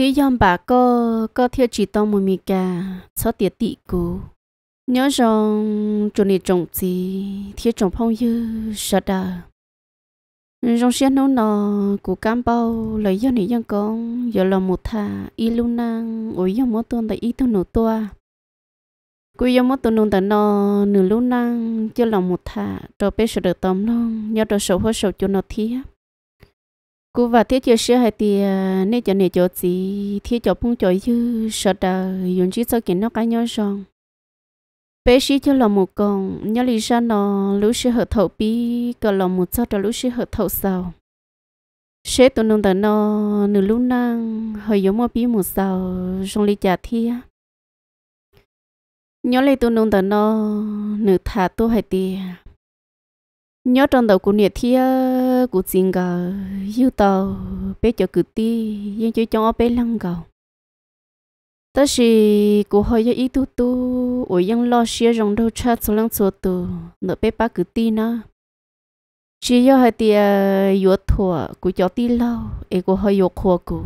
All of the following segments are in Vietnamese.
tí yom bà có có theo chỉ tông mùi mì cả cho tiệt tị cú nhớ rằng chỗ này trồng gì theo trồng phong như sợ đà trong xe nấu nọ của cam bao lấy do này dân con giờ là một thà y lu năng ôi do mỗi tuần tại y tuần nổ toa Quy do mỗi tuần nông tại nọ nửa lu năng chưa là một thà cho bé sợ được tóm nong, nhớ đồ sầu hoa sầu cho nó thiếp cú và thiết chế sửa hay thì à, nên cho nên cho gì thiết cho phong cho chứ sợ đờ dùng chỉ cho kiến nó cái nhau xong bé sĩ cho lòng một con nhớ lý ra nó lúc sĩ hợp thầu bi có lòng một sao cho lúc sĩ hợp thầu sao sẽ tụi nông tận nó nửa lúc năng hơi giống một bi một sao trong lý trả thi nhớ lấy tụi nông tận nó nửa thả tôi hay tiền nhớ trong đầu của nhiệt thì ờ, của xin gờ yêu tàu bé cho cử ti nhưng chơi cho bé lăng gầu ta chỉ của họ cho ý tu tu ở yang lo xia rong đâu cha số lăng số tu nợ bé ba cử ti na chỉ cho hai tia yếu thua của cho ti lâu ấy của họ yếu khua của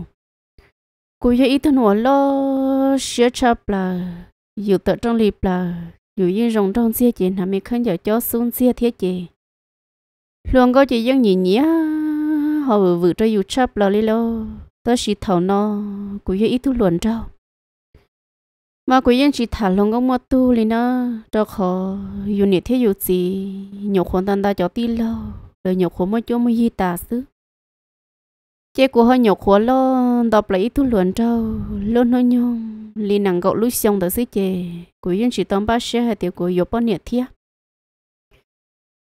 của cho ý tu nọ lo xia cha là yêu tợ trong lì là yếu yên rong trong xia chỉ nằm mình khăn giờ cho xuống xia thiết chỉ luôn có chị dân nhỉ nhỉ họ vừa vừa cho youtube lo li lo tớ chỉ thảo nó cũng như ít tu luận trâu mà cũng yên chỉ thảo luôn ông mua tu li nó cho họ yêu nhiệt thế yêu gì nhiều khoản tan ta cho tí lo rồi nhiều khoản mới cho mới hi ta xứ chế của họ nhiều khoản lo đọc lại ít tu luận trâu luôn nó nhung li nàng gọi lúc xong tới xứ chế cũng yên chỉ tóm ba xe hay tiêu của yêu bao nhiệt thiết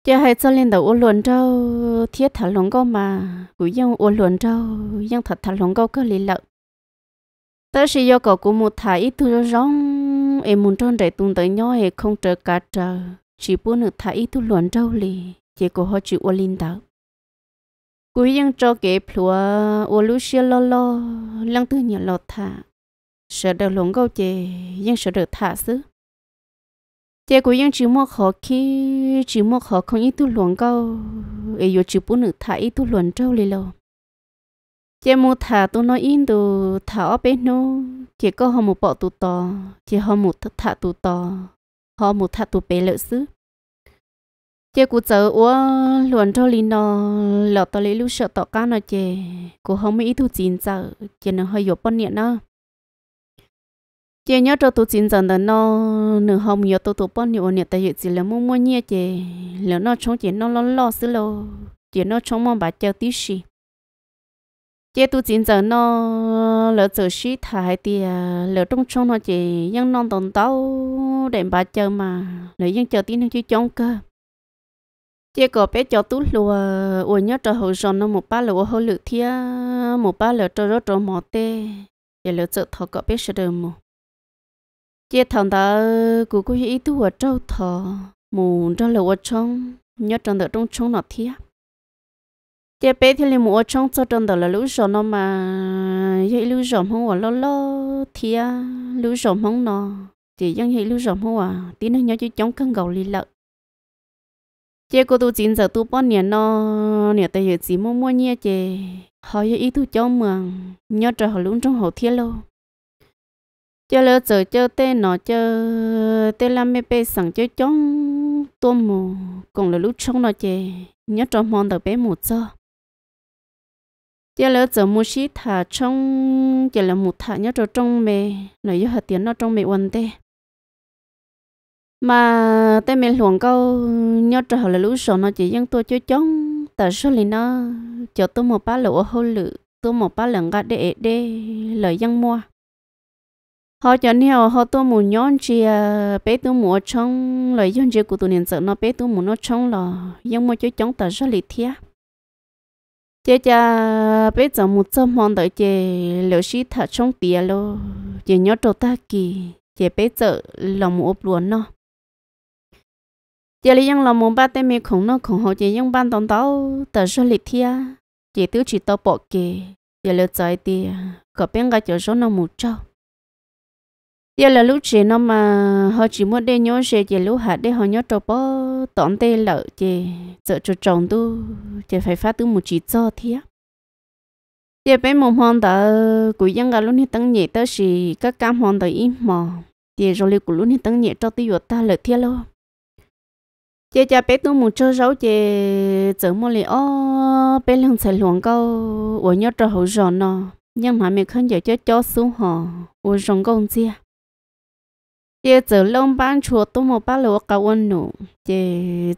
giờ hay cho lên đầu ô luận trâu thiết thả lồng câu mà cũng dùng ô luận trâu dùng thật thả lồng câu cơ lý lợi tới khi do cậu của một thả ít tu rong em muốn trôn để tung tới nhau em không chờ cả chờ chỉ muốn được thả ít tu luận trâu lì chỉ có họ chịu ô linh đạo cũng dân cho cái plua ô lú xia lo lo lăng tư nhà lo thả sợ đầu lồng câu chè nhưng sợ được thả xứ chị cũng ยัง chỉ mua khó khi chỉ mua khó không ít tu luận câu ấy giờ chỉ bốn nữ thả ít tu luận trâu lì lò chị mua thả tu nói yên tu thả ở bên nó chị có họ một bọ tu to chị họ một thả tu to họ một thả tu bé lợi xứ chị cũng chờ ủa luận trâu lì nó lọ to lũ sợ tọ cá nó chị cũng không mấy tu chín giờ chị nó hơi yếu bận nè nó chị nhớ cho tôi chính dần đến nó nửa hôm nhớ tôi tôi bận nhiều nhiệt tại chỉ là mua mua nhẹ chị lỡ nó chống chị nó lo lo xí lo chị nó chống mong bà chơi tí xí chị tôi chính dần nó lỡ giờ xí thải thì lỡ trong trong nó chị nhưng non tồn tao để bà chơi mà lỡ nhưng chờ tí nó chứ chống cơ chị có bé cho tú lùa ủa nhớ cho hậu giòn nó một ba lùa hậu lự thia một ba lỡ cho rốt cho mỏ tê để lỡ chợ thọ có bé sờ mù chế thằng ta cố cố ý tu ở trâu thọ mù ra lửa ở trong nhớ trong đợt trong trong nọ thía chế bé thì liền mù ở trong cho trong đợt là lũ rồng nó mà vậy lũ rồng không ở lo lo thía lũ rồng không nọ chỉ dân vậy lũ rồng không à tí nữa nhớ chứ chống cân gầu lì lợn chế cô tu chín giờ tu bao nhiêu nó nè tay giờ chỉ mua mua nhia chế họ ý tu trong mà nhớ trời họ lún trong họ thiên luôn cho lỡ giờ cho tê nó cho tê làm mẹ bé sẵn cho chóng tua mù còn là lúc trong nó chè nhớ cho mòn tờ bé một cho? giờ lỡ giờ mua xí thả trong giờ là một thả nhớ cho trong mẹ là do hạt tiền nó trong mẹ quần tê mà tê mẹ luồng câu nhớ cho họ là lúc sổ nó chỉ dân tôi cho chóng tại số lì nó cho tôi một ba lỗ hô lự tôi một ba lần gạt để để lời dân mua họ cho nên họ tôi muốn nhon chỉ à, bé tôi muốn trong lời dân chỉ của tôi nên sợ nó bé tôi muốn nó trong là nhưng mà chứ chúng ta rất lý thiết chế cha bé giờ một trăm món đợi chế liệu sĩ thật trong tiền lo chế nhớ trâu ta kỳ chế bé giờ lòng một luôn nó chế lý dân lòng một ba tên mi khổng nó khổng họ chế dân ban đồng tao ta rất lý thiết chế tiêu chỉ tao bỏ kì chế liệu trái tiền có bên cái chỗ số nó một cho giờ là lúc chị nó mà họ chỉ muốn để nhớ chị chỉ lúc hạt để họ nhớ cho bó tỏn tê lợ chị sợ cho chồng tu chị phải phát tu một chỉ cho thế chị bé mồm hòn tờ của dân gà lúc này tăng nhẹ tớ chỉ các cam hòn tờ im mò chị rồi liệu của lúc này tăng nhẹ cho tiêu ta lợi thế luôn chị cha bé tu một chỗ rau chị chở mua lì ô bé lăng xài luồng câu ở nhớ cho hậu giòn nó nhưng mà mình không giờ cho cho xuống họ ở rong công chia giờ giờ lông ban chùa tôi một ba lô cao ôn nụ giờ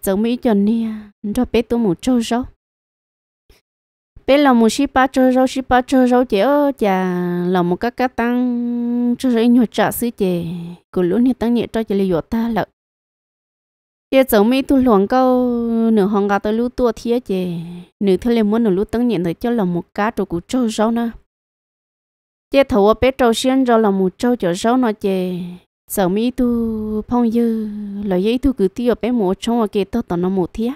giờ mỹ chuẩn nha cho bé tôi một châu rau bé là một ship ba châu rau ship ba châu rau chị ơi chả là một cái cá tăng châu rau nhiều trả sư chị cứ luôn thì tăng nhẹ cho chị là ta lợ giờ giờ mỹ tôi luồng câu nửa hàng gà tôi lú tua thiệt chị nửa thế lên muốn nửa lú tăng nhẹ thì cho là một cá trâu của châu rau na chế thầu bé châu xiên rau là một châu chở rau nó chị sợ mi tu phong dư là dễ tu cứ tiệp bé mồ trong và kia tao tận nó một thiết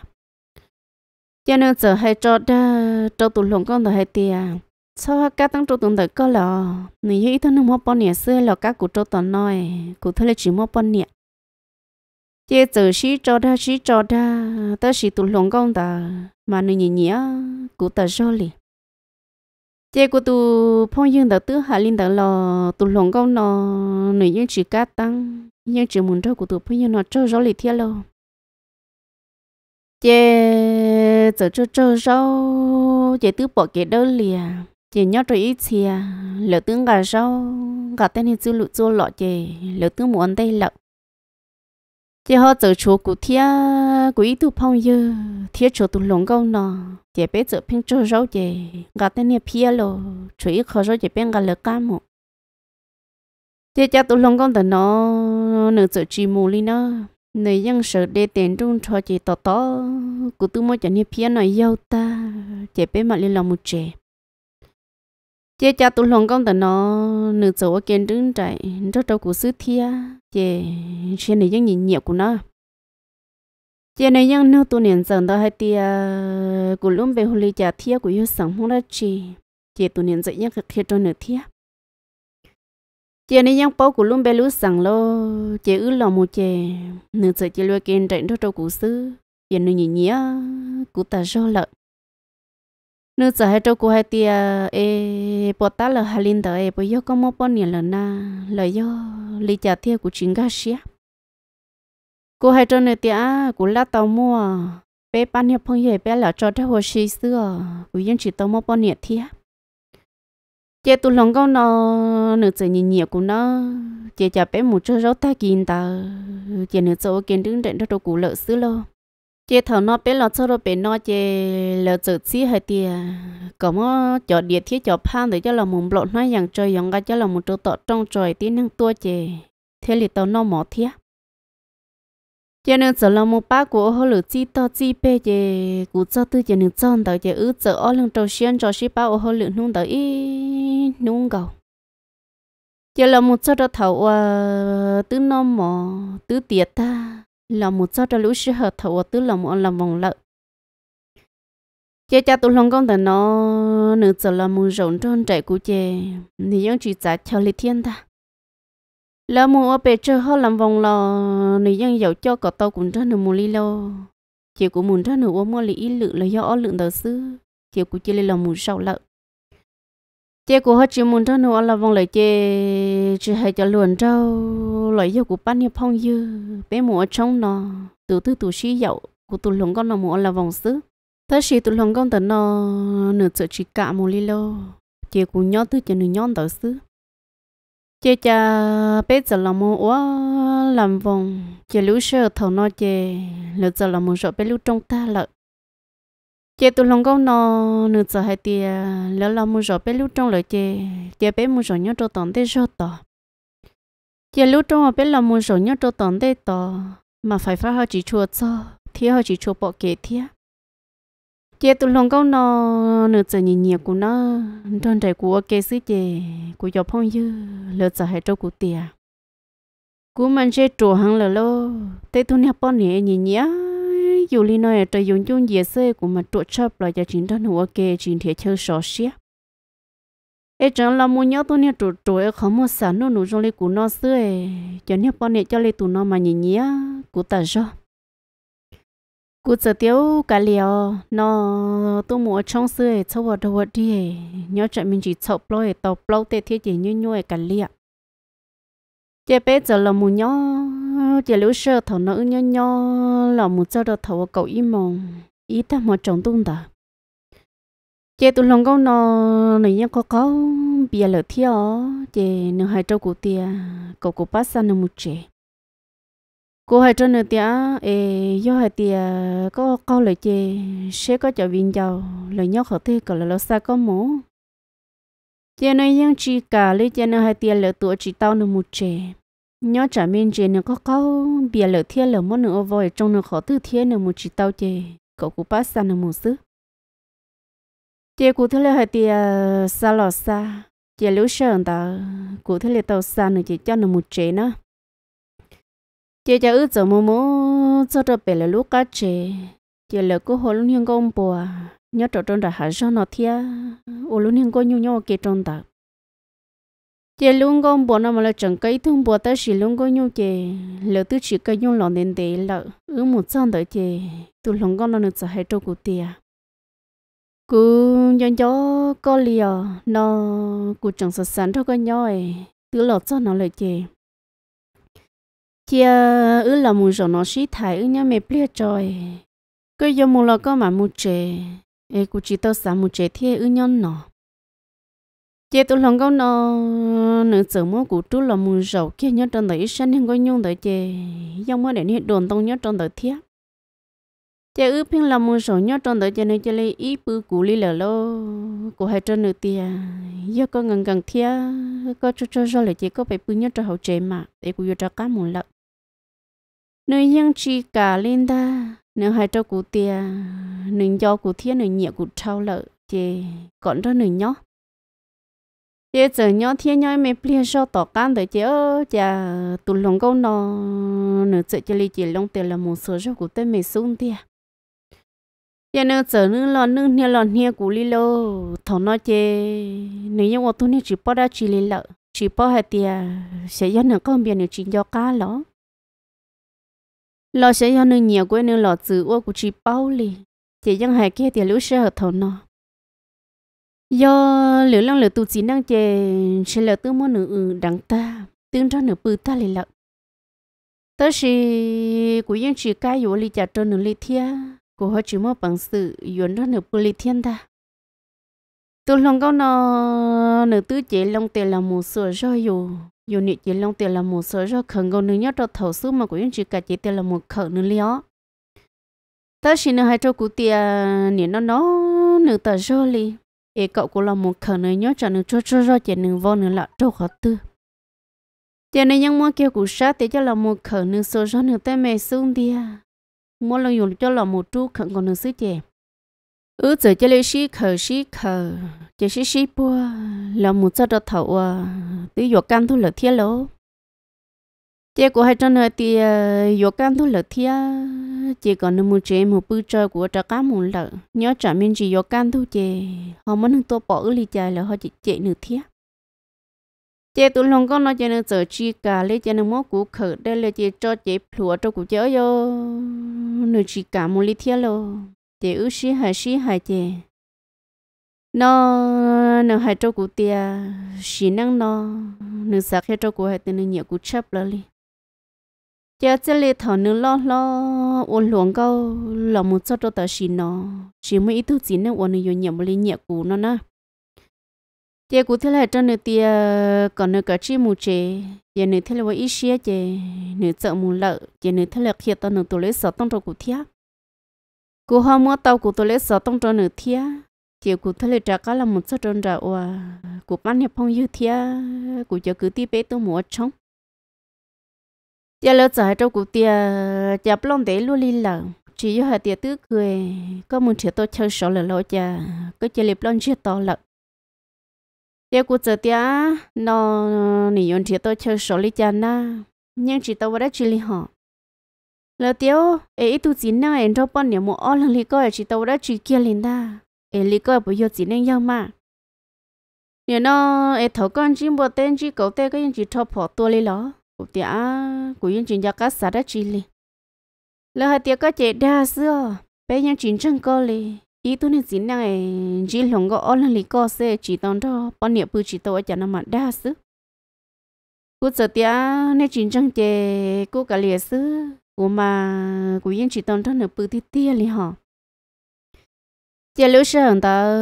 cho nên giờ hay cho đa cho tụi lồng con đời hay tiền sau các tăng cho tụi đời có lò người dễ thân nó mua bao nhiêu xưa là các cụ cho tao nói cụ thôi là chỉ mua bao nhiêu chế giờ xí cho đa xí cho đa tới xí tụi lồng con đời, mà người nhỉ nhỉ cụ ta rồi chế của tu phong dương đầu tư hạ linh đầu lò tu lòng công nó nữ nhân chỉ cá tăng nhân chỉ muốn cho của tu phong dương nó cho rõ lý thiên lo chế giờ cho cho rõ chế tư bỏ cái đơn lìa chế nhớ rồi ít xìa lỡ tướng gà rau gà tên hình sư lụ chua lọ chế lỡ tướng muốn đây lợ chị họ giờ chỗ cụ thia cụ ít tu phong giờ thia chỗ tu lồng gấu nọ chị bé giờ pin chỗ rau chị gạt tên nhà pia lo chỗ ít khó rau chị bé gà lợn cá mồ chị cha tu lồng gấu tên nó nửa giờ chim mù li nó nửa dân sợ để tiền trung cho chị tỏ tỏ cụ tu mua cho nhà pia nói yêu ta chị bé mà lên lòng một trẻ chị cha tụi lòng công tận nó nửa chỗ kiến đứng chạy rất đâu của sứ thia chị trên này những nhìn nhiều của nó chị này những nửa tụi niệm dần đó hay tia của lúc về hồi cha thia của yêu sống không ra chi chị tụi niệm dậy những cái kia cho nửa thia chị này những bao của lúc về lúc sống lo chị ư lòng một chị nửa chỗ chị luôn kiến chạy rất đâu của sứ chị nửa nhìn nhía của ta do lợi nước giờ hai trâu cô hai tia e bỏ ta là hai linh đời bây giờ có một bao nhiêu lần na là yo, lý trả thiệt của chính gác xia cô hai trâu này tia của lát tàu mua bé bán hiệp phong hiệp bé là cho theo hồ sĩ xưa của dân chỉ tàu mua bao nhiêu thiệt chị tụi lòng con nó nửa giờ nhìn nhiều của nó chị chả bé một chơi rót ta kín ta chị nửa giờ kiến đứng đệm cho đồ củ lợ xứ lo chế thầu nó bé lo cho nó bé nó chế lo tự xí hơi tiề có mó cho địa thiết cho phan để cho là mùng lộn nó យ៉ាង chơi យ៉ាង cái cho là một chỗ tọt trong trời tí năng tua chế thế thì tao nó mỏ thiết cho nên giờ là một bác của họ lựa chi to chi bê chế cụ cho tư cho nên chọn tới chế ứ giờ ở lần đầu xuyên cho xí bao họ lựa nung tới ý nung cầu cho là một chỗ đó thầu tứ nó mỏ tứ tiệt ta là một cho cho lũ sư hợp và tứ lòng một lòng vòng lợi chế cha tôi lòng con ta nó nửa giờ là một rộng tròn trẻ của chế thì những chỉ giả cho lý thiên ta là mù ở bề trời họ làm vòng lò nửa dân giàu cho cọ tàu cũng ra nửa mù li lô chế của mù ra nửa ôm mua lý ý lự là do ở lượng đầu sư chế của chế là một sầu lợi chế của họ chỉ muốn cho nó là vòng lại chế chỉ hay cho luồn trâu lại yêu của bạn như phong dư bé mùa trong nó từ từ từ sĩ dậu của tụ lồng con nó mùa là vòng xứ thế sĩ tụ lồng con tận nó nửa sợ chỉ cả một li lô chế của nhỏ từ chế nửa nhon tờ xứ chế cha bé giờ là mùa quá làm vòng chế lũ sơ thầu nó chế lỡ giờ là mùa sợ bé lũ trong ta lợi chế tụ lòng câu nó nửa giờ hai tia lỡ lo mua rồi bé lưu trong lời chế chế bé mua rồi nhớ cho tòn tê cho tò chế lưu trong mà bé lo mua rồi nhớ cho tòn tê tò mà phải phát họ chỉ chua cho thì họ chỉ chua bỏ kế thia chế tụ lòng câu nó nửa giờ nhìn nhiều của nó trong trái của kế sứ chế của dọc phong dư lỡ giờ hai trâu của tia cú mình sẽ trù hàng lỡ lỡ, tê tu nè bọn nè nhìn nhá dù li nói trời dùng chung dễ xe của mà trụ chấp là cho chính thân hữu kê chính thể chơi sò xía ê chẳng là mua nhau tôi nè trụ trụ ê khó mua sản nó nụ trong li của nó xưa ê cho nè bọn nè cho li tụ nó mà nhìn nhía của ta do của giờ tiêu cả liều nó tôi mua trong xưa ê cho vợ đầu đi ê nhớ trận mình chỉ chọc lo ê tọc lo tê thiết gì như như ê cả liều chế bé giờ là mua nhau nó chỉ lúc sơ thầu nó nhó nhó là một giờ được thầu cậu im mong ý ta mà trồng tung đó chị tụi lòng con nó này nhau có có bia lỡ theo chị nó hai trâu cụ tia cậu cụ bác sang nó một chị cô hai trâu nữa tia ê do hai tia có có lời chị sẽ có cho viên giàu lời nhau khỏi thế còn là lo xa có mổ chị nói những chị cả lấy chị nó hai tia lỡ tuổi chỉ tao nó một chị nhớ trả mình chơi nó có câu bia lỡ thiên lỡ món nữa vội trong nó khó tư thiên nữa một chỉ tao chơi cậu cũng bắt sang nữa một xứ chơi cụ thế là hai tia xa lò xa chơi lũ sơn ta cụ thế là tàu xa nữa chỉ cho nó một chế nữa chơi cho ước giờ mua mua cho được bể là lũ cá chế chơi lỡ cứ hồ luôn hiên công bùa nhớ trộn trong đã hạ cho nó thiên ô luôn hiên công nhung nhau kia trong ta chị luôn con bộ nó mà là chẳng cái thương bộ ta chỉ luôn con nhung chị lỡ tư chỉ cái nhung lòng nên để lỡ ứ một trăm tới chị tụ lòng con nó được giải trâu cụt tia cụ nhân gió có liều nó cụ chẳng sợ sẵn cho con nhau ấy lỡ cho nó lại chị chị ứ à, là mù giờ nó xí thải ứ nhá mẹ plia trời cái giờ mù là có mà mù chè ấy cụ chỉ tao sắm mù chè thì ứ nhân nó chế tôi lòng câu nó nửa giờ mua củ trú là mù rầu kia nhớ trong đời sinh nhưng có nhung đời chế dòng mới để hết đồn tông nhớ trong đời thiết chế ước phiên là mù rầu nhớ trong đời chế nên chế lấy ý bự củ li lở lô của hai trên nửa tia do có gần gần thiết có cho cho do là chế có phải bự nhớ cho hậu chế mà để củ vô cho cá mù lợn nơi yang chi cả lên ta nếu hai cho củ tia nên do củ thiết nên nhẹ củ trâu lợ chế còn đó nên nhóc chế giờ nhớ thiên nhớ mấy plia cho tỏ can tới chứ ơ chả tụ lòng câu nó nửa chợ chỉ lì chỉ lòng tiền là một số cho cụ tên mấy xuống thì giờ à. nửa giờ nửa lon nửa nia lon nia cụ lì lô thọ nó chế nếu như ngô tu chỉ bỏ ra chỉ lì lợ chỉ bỏ hai tiền, à, sẽ do nửa con biển nửa chỉ do cá ló lọ sẽ do nửa nhiều quên nửa lọ chữ ô cụ chỉ bao lì chỉ dân hai kia tiền lũ sẽ hợp thọ nó do lửa lăng lửa tụ chỉ năng chè sẽ là tư mua nữ đắng ta tương cho nữ bự ta lì lợ tớ sĩ của yên chỉ cái yếu lì chả cho nữ lì thia của họ chỉ mua bằng sự yến cho nữ bự lì thiên ta tụ lòng câu nó nữ tứ chế long tiền là một sửa do yếu, yếu nữ chế long tiền là một sửa rồi khẩn câu nữ nhớ cho thầu sư mà của yên chỉ cả chế tiền là một khẩn nữ lió tớ sĩ nữ hai cho cụ tiền nên nó nó nữ tờ rồi ế cậu cũng là một khờ nơi nhớ cho nên cho cho cho chị nên vô nên là trâu khó tư chị nên nhân mua kêu cũng sát thì cho là một khờ nên số cho nên tay mẹ xuống đi à mua là dùng cho là một chú khẩn còn nên sứ chị ứ giờ cho lấy xí khờ xí khờ chị xí xí bua là một cho đó thầu à tí dọc cam thu lợi thiết lỗ chế của hai chân hơi thì ờ, vô cam thu lợi thia chế còn năm mươi chế một bữa chơi của trả cá một lợi nhớ trả mình chỉ vô cam thu chế họ muốn thằng tôi bỏ ở lì chạy là họ chỉ chế nửa thia chế tụi lòng con nói cho nên giờ chi cả lấy cho nên mốt của khởi đây là chế cho chế plúa cho của chớ vô nửa chỉ cả một lì thia lo chế ước sĩ hai sĩ hai chế nó nó hai cho của tia xí năng nó nửa sạc hai cho của hai tên nửa nhiều của chép lại giờ chỉ lấy thọ nữa lo lo ôn luồng câu là một số đó tờ xì nó chỉ mới ít thứ gì nữa ôn nhiều nhiều một lý nhẹ cũ nè giờ cũ thế là cho nữa tia còn nữa cái chi mù chê giờ nữa thế là với ít xía chê nữa chợ mù lợ giờ nữa thế là khi tao nữa tôi lấy sợ tông cho cụ thía cụ hoa mua tàu cụ tôi lấy sợ tông cho nữa thía giờ cụ thế là trả cá là một số đồ ra oa cụ bán nhập phong như thía cụ giờ cứ ti bé tôi mua trống giờ lỡ giờ trong cuộc tiệc giờ plong để luôn đi lợ chỉ do hai tiệc tước cười có muốn chỉ tôi chơi số lỡ lỡ giờ cứ chơi liệp plong chưa to lợ giờ cuộc giờ tiệc nó nỉ 用 chỉ tôi chơi số lý giờ na nhưng chỉ tôi đã chỉ lý họ lỡ tiếu ấy tu chỉ năng em trong bọn nhiều một ô lần lý coi chỉ tôi đã chỉ kia liền ta ấy lý coi bây giờ chỉ năng nhau mà nếu nó ấy thấu con chim bò tên chỉ cậu tê cái gì chỉ thọ bỏ tua lý lỡ tia của những chuyện gia cá xã đã chỉ li là hạt tia cá chết đa xưa bây những chuyện chân co li ý tôi nên xin này chỉ lòng có ôn lên li co xe chỉ tòn đó bọn niệm bự chỉ tôi cho nó mà đa xứ cô sợ tia nên chuyện chân chết, cô cả liệt xứ của mà của những chỉ tòn đó nửa bự thì tia li họ chế lưu sơ ta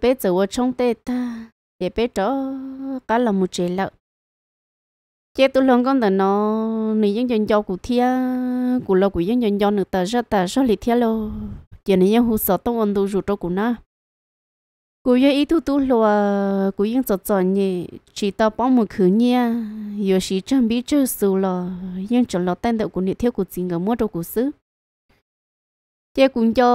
bé giờ ở trong tết ta để bé đó cả là một chế lợi chế tôi luôn con tờ nó nị dân dân cho cụ thia cụ lo cụ dân dân cho nữa tờ ra tờ số lì thia lo chỉ nị dân hú sợ tông ôn tu rụt cho cụ na cụ dân ít tuổi tuổi lo cụ dân sợ sợ nhỉ chỉ tao bảo mồ khứ nhia giờ chỉ chuẩn bị chơi sù lo dân chọn lo tên đậu cụ nị theo cụ chính ở mua đâu cụ xứ chế cũng cho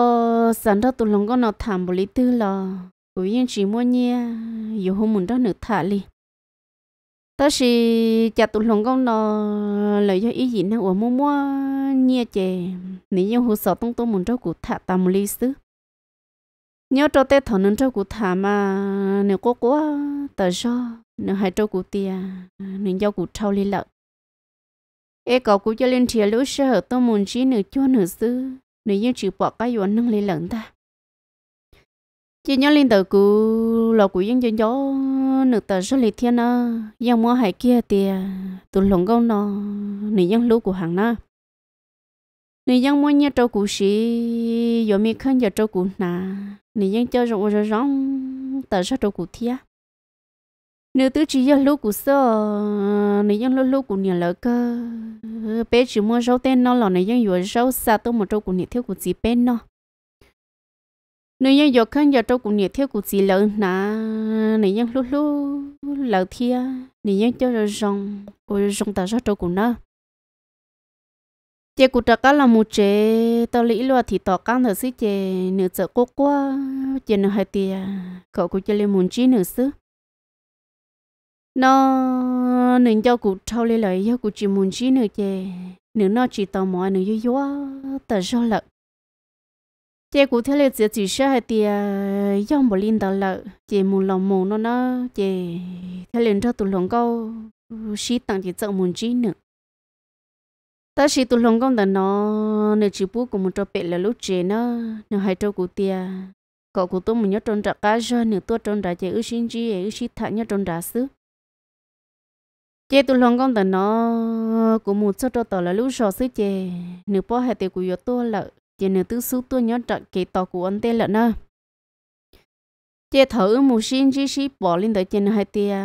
sản ra tôi luôn con nó thảm bồ lý tư lo cụ dân chỉ mua nhia giờ hôm mình đó nữa thả li tớ chỉ chặt tụt lòng công nó lời cho ý gì nè của mua mua nhia chè nếu như hồ sơ tông tông muốn cho cụ thả tam lý sứ nhớ cho tết thọ nên cho cụ thả mà nếu có quá tớ cho nếu hai cho cụ tia nếu cho cụ thâu lý lợ ê cậu cụ cho lên chia lũ sơ tôi muốn chỉ nửa chua nửa sứ nếu như chỉ bỏ cái yuan năng lý lợn ta chị nhớ linh tử cú lò cú yên chân gió nước tờ số lịch thiên á yên mua hải kia thì tụ lồng câu nó nị yên lũ của hàng na nị yên mua nhà trâu cũ sĩ do mi khăn giờ trâu cũ nà nị yên chơi rộng rồi rong tờ số trâu cũ thia nửa tứ chỉ giờ lũ cũ sơ nị yên lũ lũ cũ nhà lỡ cơ bé chỉ mua rau tên nó là nị yên vừa rau xa tôi một trâu cũ nị thiếu cũ gì bên nó nếu như giờ khăn giờ trâu cũng nhiệt theo cũng chỉ lợn nà nếu như lú lú lợn thia nếu như cho rồi rong rồi rong ta ra trâu cũng nó chị cụ trạc là một chế tao lý lo thì tao căng thật sự chế nửa chợ cố quá chế nửa hai tia cậu cũng chơi lên một chi nửa xứ nó nửa cho cụ trâu lên lại cho cụ chỉ một chi nửa chế nửa nó chỉ tao mỏi nửa yếu yếu tao do lợn chị cụ thể là chị chỉ sợ hay thì do một linh đó là chị muốn lòng mồ nó nó chị thế liền cho tụi lòng câu xí tặng chị chọn muốn chi nữa ta xí tụi lòng câu đó nó nếu chỉ bú của một trò bể là lúc chị nó nếu hai trò cụ tia cậu cụ tôi mình nhớ trôn trả cá cho nếu tôi trôn trả chị ư xin chi ư xí thả nhớ trôn trả xứ chị tụi lòng câu đó nó của một số trò tỏ là lúc sò xứ chị nếu bỏ hai tiệc của yếu tôi là chỉ nếu tư số tôi nhớ trọng kỳ tàu của anh tên lợn nè chế thử một xin chỉ xí bỏ lên tới trên hai tia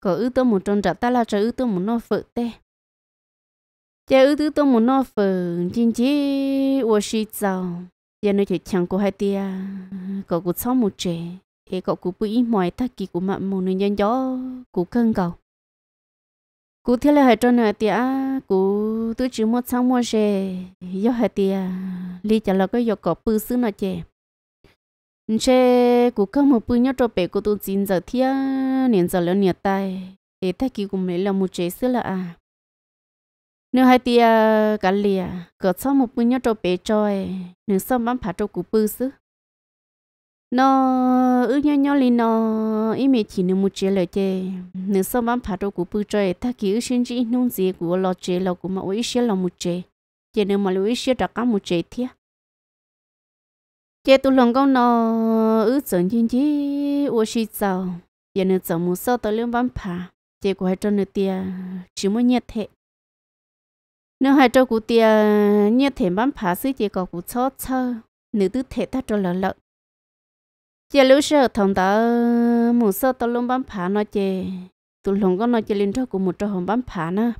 có ư tôi một tròn trợ ta là trợ ư tôi một nó phự tê chế ư tư tôi một nó phự chính chỉ ô xí giàu giờ nơi chỉ chẳng của hai tia có cuộc sống một trẻ thì cậu cũng bị mỏi thắc kỳ của mạng một nhân gió của cơn cầu cú thế là hai tròn hai tia cú tôi chỉ một sáng mua xe do hai tia li chả là cái yêu cầu bự xứ nó chè chế cụ không một bự nhớ cho bé cụ tu chín giờ thia nên giờ lớn nhiệt tay để thay kỳ cùng lấy là một chế xứ là à nếu hai tia cả lìa cỡ sau một bự nhớ cho bé chơi nếu sau bám phải cho cụ bự xứ nó ư nhau nhau lên nó ý mẹ chỉ nên một chế là chế nếu sau bám phải cho cụ bự chơi thay kỳ ư xin chỉ nông gì của lo chế là của mà ý sẽ là một chế chỉ nếu mà lưu ý sẽ đặt các một chế thiết chế tôi lòng con nó ứ chuẩn chính chí ô xí giàu giờ nếu giàu một số tới lương văn phà chế của hai trăm nửa tia chỉ muốn nhiệt thế nếu hai trăm cụ tia nhiệt thế văn phà sẽ chế có cụ chó chơ nữ tư thế ta cho lợn lợn chế lưu sơ thằng đó một số tới lương văn phà nó chế tôi lòng con nó chế lên cho cụ một trăm văn phà nữa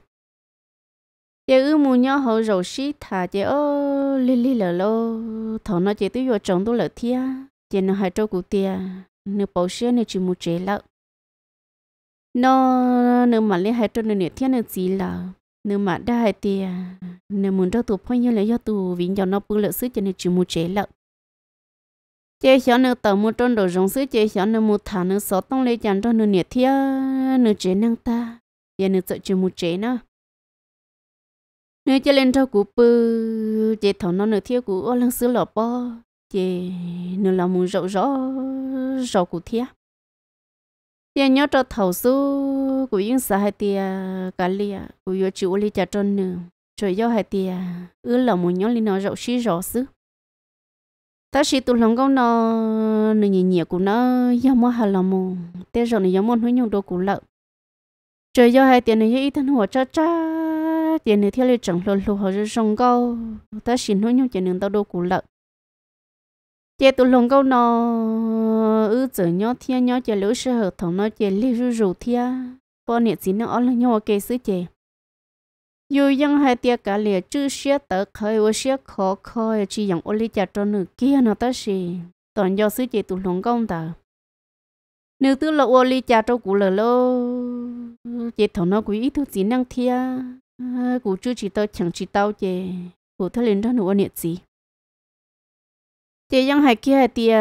giờ ư mù nhau hậu rầu xí thà giờ ô li li lờ lô thọ nó chỉ tới vô trồng tôi lợ thia giờ nó hai trâu cụ tia nửa bảo xe nửa chỉ mù chế lợ nó nửa mà lấy hai trâu nửa nửa thia nửa gì là nửa mà đã hai tia nửa muốn trâu tụ phong như là do tụ vì nhau nó bự lợ xứ cho nửa chỉ mù chế lợ chế xó nửa tàu mua trôn đồ rồng xứ chế xó nửa mua thà nửa sọ tông lấy chàng trâu nửa nửa thia nửa chế năng ta giờ nửa sợ chỉ mù chế nó nếu chơi lên trâu cú bự chơi thằng nó nửa thiếu cú ô lăng xứ lọ bò chơi nửa lòng muốn rậu rõ rõ cú thiếu. tiền nhớ cho thầu số của những xã hai tia cả lia của yêu chịu lia cha trôn nửa trời do hai tia ư là muốn nhớ lia nó rậu xí rõ xứ ta sĩ tụ lòng công nó nửa nhỉ nhỉ của nó do mua hà lòng mù tê rậu này do mua huy nhung đồ cú lợ trời do hai tia này do ít cha cha tiền nữa theo lấy chẳng lô lô họ rong câu ta xin nói nhau tiền nữa tao đâu cũ lợ chị tụ lồng câu nó ư chở nhau thiên nhau chị lỡ sơ hợp thằng nó chị lấy rú rú thia, bọn nè chỉ nó ở là nhau kê sứ chị hai tia cả lìa chữ xe tờ khơi ô xe khó khơi chỉ dòng ô lý chả cho nữ kia nó ta xì toàn do sứ chị tụ lồng công tờ nếu tư là ô lý chả cho cụ lỡ lô chị thằng nó quý ít thứ chỉ năng thiên à, ờ, cụ chưa chỉ tao chẳng chỉ tao chè cụ thay lên đó nữa nhiệt gì chè yang hai kia thì ờ,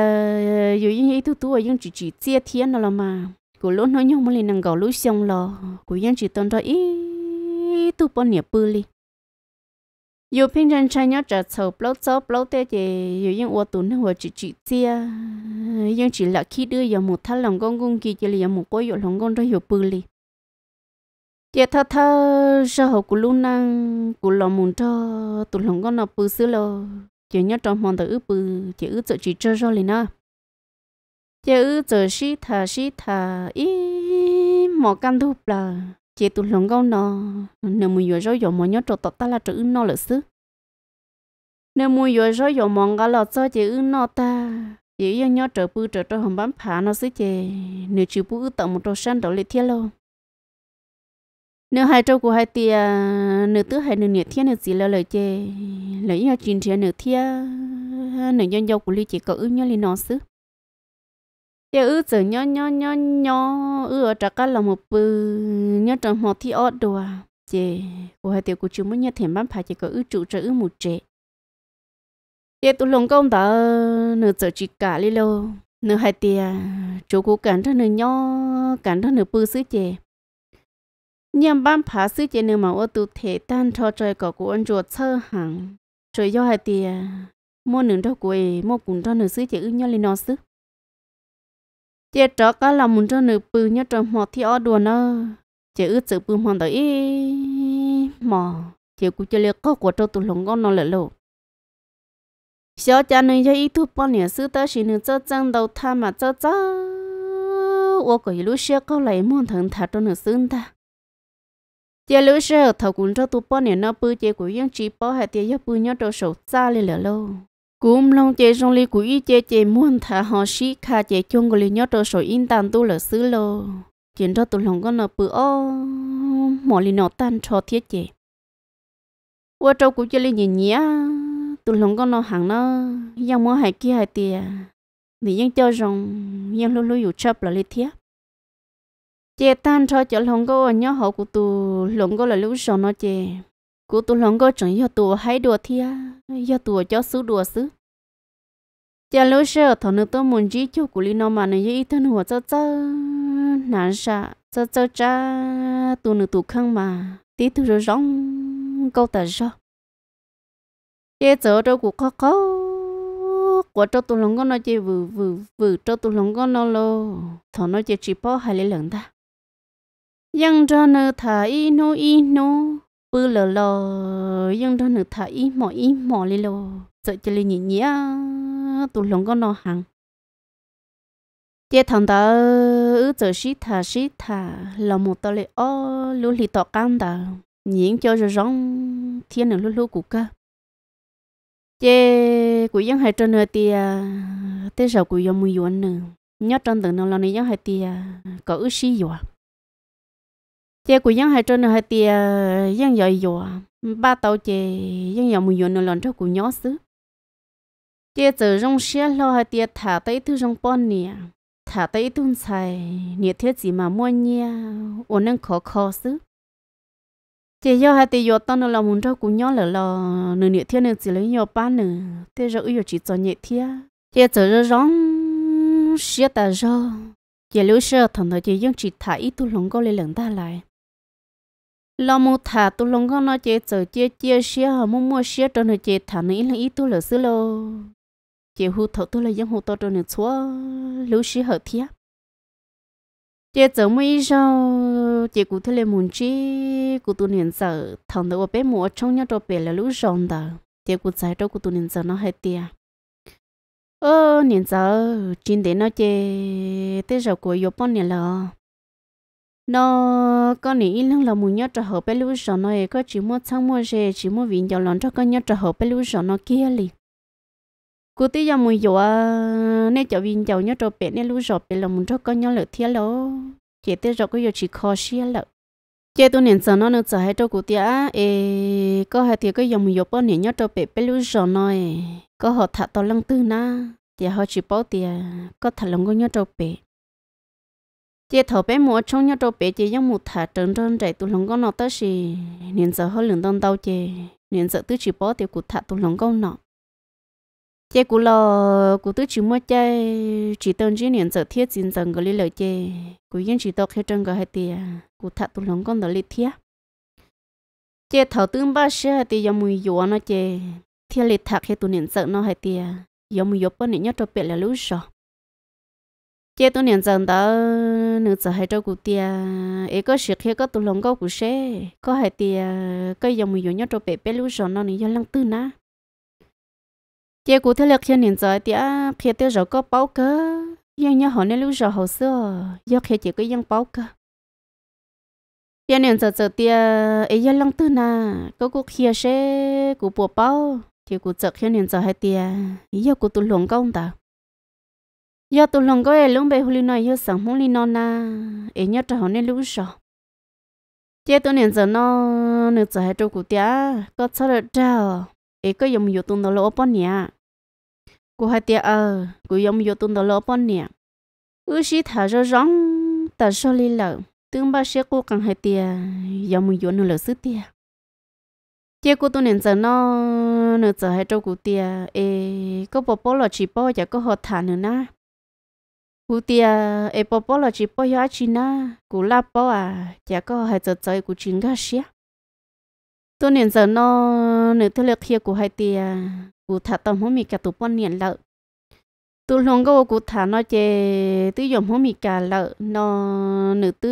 dù những ý thứ tu ở những chỉ chỉ chia thiên đó là mà cụ lỗ nói nhau mà lên nàng gạo lũ xong lò cụ yang chỉ tao đó ý tu bao nhiêu bự li dù pin chân chân nhớ trả sầu bao sầu bao thế chè dù những ô tu nó chỉ chỉ chia nhưng chỉ là khi đưa vào một thắt lòng con cung kia chỉ là một cô dụ lòng con đó hiểu bự li giờ thơ thơ sao hồ của lúc năng của lòng muốn cho tụi lòng con nó bự xứ lo chỉ nhớ trong mòn tới ướp bự chỉ ướp sợ chỉ chơi rồi nè chỉ ướp sợ xí thà xí thà ý mỏ cam thu là chỉ tụi lòng con nó nếu muốn rồi rồi giờ mà nhớ cho tọt ta là chữ nó là xứ nếu muốn rồi rồi giờ mòn cả lọt cho chỉ ướp nó ta chỉ nhớ trở bự trở cho hồng bán phá nó xứ chị, nếu chịu bự tận một trò săn đó lệ thiên luôn nếu hai trâu của hai tia nửa tứ hai nửa nhiệt thiên nửa gì là lời chê lời nhau chuyện chuyện nửa thiên nửa nhau nhau của ly chỉ có ư nhau ly nó xứ giờ ư giờ nhau nhau nhau nhau ư ở trạc cát là một bự nhau trong một thi ớt đồ à. chê của hai tia của chúng mới nhau thèm bám phải chỉ có ư trụ trợ ư một chê giờ tụi lòng công đó nửa giờ chỉ cả ly lô nửa hai tia chỗ của cảnh thân nửa nhau cảnh thân nửa bự xứ chê nhằm bán phá sư chế nương mà ô tu thể tan cho trời cỏ của ông ruột sơ hàng trời do hai tìa mua nướng cho quê mua cũng cho nửa sư chế ưng nhau lên nó sư chế trọ cá là muốn cho nửa bự nhau trong mọt thì ó đùa nó chế ước sự bự mòn tới mò chế cũng chơi liệt có của cho tụi lòng con nó lỡ lộ xéo cha nương cho ý thu bọn nhà sư tới xin nương cho trang đầu tha mà cho cho ô cái lúc xéo có lấy muốn thằng thà cho nửa sư ta giờ lũ sơ thầu cũng cho tụ bao này nó bự giờ cũng vẫn chỉ bao hai tiền giáp bự nhau đồ sầu xa lên là lâu cũng long chơi trong ly của y chơi chơi muốn thả họ sĩ khá chơi chung của ly nhau đồ sầu in tàn tu là xứ lô chuyện cho tụ lòng con nó bự ô mọi ly nó tan cho thiết chế, qua trâu cũng chơi ly nhẹ nhẹ tụ lòng con nó hàng nó giang mua hai kia hai tiền thì giang cho rằng giang luôn luôn อยู่ chấp là ly thiết chị tan cho chỗ lòng cô nhớ hậu của tụ lòng cô là lũ sò nó chị của tụ lòng cô chẳng yêu tụ hay đùa thia yêu tụ cho xứ đùa xứ Chả lũ sò thằng nó tôi muốn chỉ cho của linh mà nó yêu thân หัว cho cho nản sa cho cho cha tụ nó tụ khăng mà tí tụ rồi rong câu tờ rồi chị chỗ đâu của khó khó của cho tụ lòng con nó chơi vừa vừa vừa cho tụ lòng con nó lo thằng nó chơi chỉ bỏ hai lần ta ยังจอนเถออีโนอีโนปืลลอยังจอนเถออีหมออีหมอเลยลอจะจะเลยนี่เนี่ยตุหลงก็นอหังเจ้าทางเดอจะชิทาชิทาเราหมดตัวเลยอ๋อลูลีต่อกันเดอยิงเจ้าจะร้องเทียนหนึ่งลูลูกูก็เจ้กูยังให้จอนเตียเต้ากูยังมือยวนหนึ่งยัดจอนตึงนอนเราเนี่ยยังให้เตียก็อึชี้อยู่ thế của dân hai trôn hai tia dân dạy dùa ba tàu chè dân dạy mùi dùa nó lần cho của nhỏ xứ thế giờ rong xe lo hai tia thả tay thứ rong bon nè thả tay tuôn xài nè thiết gì mà mua nhia ổn năng khó khó xứ thế giờ hai tia dùa tao nó là muốn cho của nhỏ là lo nửa nè thiết nè chỉ lấy nhỏ ba nửa thế rồi yêu chỉ cho nhẹ thiết thế giờ rong xe ta rồi chỉ lưu sơ thằng thời chỉ dân chỉ thả ít tu lòng có lấy lần ta lại lo mô thả tu lông con nó chế chờ chế chế xia hả mô mua xia cho nó chế thả nó ít là ít tu lỡ xứ lô chế hú thọ tu là giống hú to cho nó chúa lưu xia hở thía chế chờ mấy sao chế cụ thế là muốn chi cụ tu niệm sợ thằng đó bé mua trong nhau cho bé là lũ rồng đó chế cụ giải cho cụ tu niệm sợ nó hay tia ơ niệm sợ trên đấy nó chế tới giờ của yêu bọn này là nó có nỉ lăng là muốn nhớ trở hợp bé lưu sọ nó có chỉ mua sang mua xe chỉ mua vịn giàu lon cho con nhớ trở hợp bé lưu sọ nó kia li cô tí giờ mùi dùa nên cho vịn giàu nhớ trở bé nên lưu sọ bé là muốn cho con nhớ lợi thiết lỗ chỉ tới rồi có giờ chỉ khó xia lợi chế tu niệm sợ nó nữa sợ hay cho cụ tia ê có hay thì có dòng dọc bao niệm nhớ cho bé bé lưu sọ nó có họ thả to lăng tư na thì họ chỉ bảo tia có thả lòng có nhớ cho bé chế thầu bé mua trong nhau đâu bé chế giống một thả trơn trơn chạy tụ lòng con nọ tới gì nên giờ hơi lượng đông đâu chế nên giờ tứ chỉ bỏ tiêu cụ thả tụ lòng con nọ chế cụ lo cụ tứ chỉ mua chơi chỉ tên chỉ nên giờ thiết xin dần cái lý lợi chế cụ yên chỉ tao khai trơn cái hai tia cụ thả tụ lòng con đó lý thiết chế thầu tương ba xe thì giống mùi dùa nó chế thiết lý thả khai tụ nên giờ nó hai tia giống mùi dùa bên này nhớ cho bé là lú rồi chế tôi nhận rằng đó nữ tử hay cho cụ tia ấy có sự khi có tụ lòng có cụ xe có hay tia cái dòng mùi nhớ cho bé bé lúc rồi nó nên lăng tư na chế cụ thế lực khi nhận rằng tia khi tiêu rồi có báo cơ nhưng nhớ họ nên lúc rồi hồ sơ do khi chỉ có dân báo cơ tia nhận rằng giờ tia ấy dân lăng tư na có cụ khi xe cụ bộ báo thì cụ sợ khi nhận rằng hay tia ý do cụ tụ lòng công ta giờ tụi lòng có ai lúc bé huli nói giờ sống huli nó na ấy nhớ cho họ nên lúc sợ chế tụi nên giờ nó nên giờ hai trâu cụ tía có sao được trâu ấy có dùng nhiều tụi nó lỗ bao nhiêu cụ hai tía ờ cụ dùng nhiều tụi nó lỗ bao nhiêu ư sĩ thả ra rong ta sao li lợ tương ba sẽ cố gắng hay tía dùng nhiều nữa lỡ sức tía chế cô tôi nên giờ nó nữa giờ hai trâu cụ tía ấy có bỏ bỏ là chỉ bỏ chả có họ thả nữa na cụ tia e po po là chỉ po ya chỉ na cụ la po à chả có hai giờ chơi cụ chính ga xia tôi nên giờ nó nửa thứ lực kia cụ hai tia cụ thả tao không mi cả tụ pon niệm lợ tụ long gấu cụ thả nó chè tứ dùng không mi cả lợ nó nửa tứ